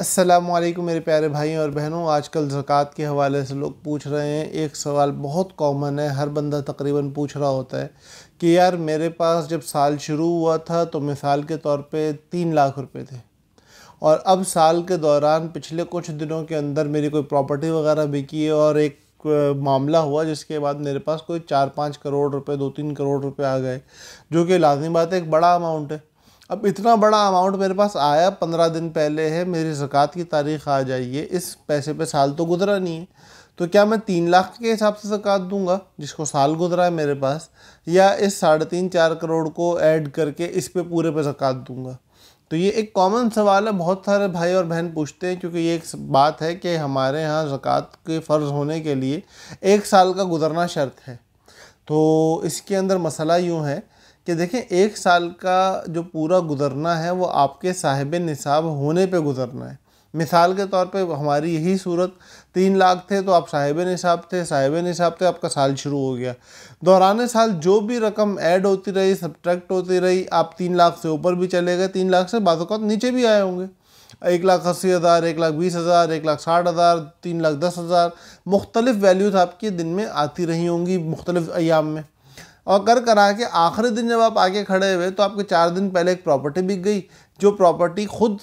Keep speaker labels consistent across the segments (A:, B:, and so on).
A: असलम मेरे प्यारे भाई और बहनों आजकल ज़क़़त के हवाले से लोग पूछ रहे हैं एक सवाल बहुत कॉमन है हर बंदा तकरीबन पूछ रहा होता है कि यार मेरे पास जब साल शुरू हुआ था तो मिसाल के तौर पे तीन लाख रुपए थे और अब साल के दौरान पिछले कुछ दिनों के अंदर मेरी कोई प्रॉपर्टी वगैरह बिकी है और एक मामला हुआ जिसके बाद मेरे पास कोई चार पाँच करोड़ रुपये दो तीन करोड़ रुपये आ गए जो कि लाजमी बात है एक बड़ा अमाउंट है अब इतना बड़ा अमाउंट मेरे पास आया पंद्रह दिन पहले है मेरी ज़क़़त की तारीख आ जाइए इस पैसे पे साल तो गुजरा नहीं है तो क्या मैं तीन लाख के हिसाब से ज़क़़त दूंगा जिसको साल गुजरा है मेरे पास या इस साढ़े तीन चार करोड़ को ऐड करके इस पे पूरे पे ज़क़़त दूंगा तो ये एक कॉमन सवाल है बहुत सारे भाई और बहन पूछते हैं क्योंकि ये एक बात है कि हमारे यहाँ ज़क़़त के फ़र्ज़ होने के लिए एक साल का गुजरना शर्त है तो इसके अंदर मसला यूँ है कि देखें एक साल का जो पूरा गुज़रना है वो आपके साहिब निसाब होने पे गुज़रना है मिसाल के तौर पे हमारी यही सूरत तीन लाख थे तो आप साहिब निसाब थे साहिब निसाब थे आपका साल शुरू हो गया दौरान साल जो भी रकम ऐड होती रही सब्ट्रैक्ट होती रही आप तीन लाख से ऊपर भी चले गए तीन लाख से बाज़ात नीचे भी आए होंगे एक लाख अस्सी हज़ार एक लाख बीस हज़ार एक लाख साठ हज़ार तीन लाख दस हज़ार मुख्तलिफ़ वैल्यूज़ तो आपके दिन में आती रही होंगी मुख्तलिफ़ अयाम में और कर करा के आखिरी दिन जब आप आके खड़े हुए तो आपके चार दिन पहले एक प्रॉपर्टी बिक गई जो प्रॉपर्टी खुद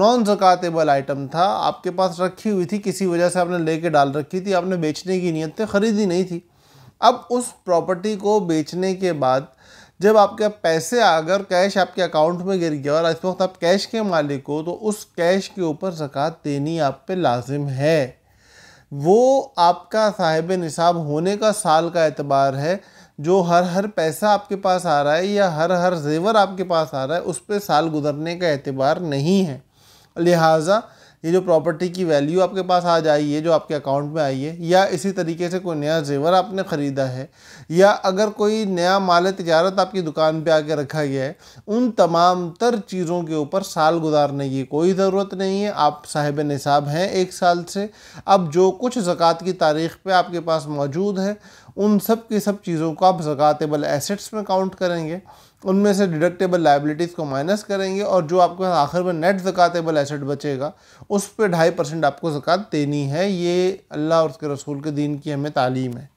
A: नॉन जक़ातेबल आइटम था आपके पास रखी हुई थी किसी वजह से आपने लेके डाल रखी थी आपने बेचने की नीयत से ख़रीदी नहीं थी अब उस प्रॉपर्टी को बेचने के बाद जब आपके पैसे और कैश आपके अकाउंट में गिर गया और इस वक्त आप कैश के मालिक हो तो उस कैश के ऊपर जक़ात देनी आप पे लाजिम है वो आपका साहिब निसाब होने का साल का एतबार है जो हर हर पैसा आपके पास आ रहा है या हर हर जेवर आपके पास आ रहा है उस पर साल गुजरने का एतबार नहीं है लिहाजा ये जो प्रॉपर्टी की वैल्यू आपके पास आज आई है जो आपके अकाउंट में आई है या इसी तरीके से कोई नया जेवर आपने ख़रीदा है या अगर कोई नया माल तजारत आपकी दुकान पे आके रखा गया है उन तमाम तर चीज़ों के ऊपर साल गुजारने की कोई ज़रूरत नहीं है आप साहिब निसाब हैं एक साल से अब जो कुछ ज़क़़त की तारीख़ पर आपके पास मौजूद है उन सब की सब चीज़ों को आप जक़ातेबल एसेट्स में काउंट करेंगे उनमें से डिडक्टेबल लाइबिलिटीज़ को माइनस करेंगे और जो आपके पास आखिर में नेट जक़ातेबल एसेट बचेगा उस पर ढाई परसेंट आपको ज़क़़त देनी है ये अल्लाह और उसके रसूल के दीन की हमें तालीम है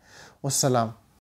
A: वसलाम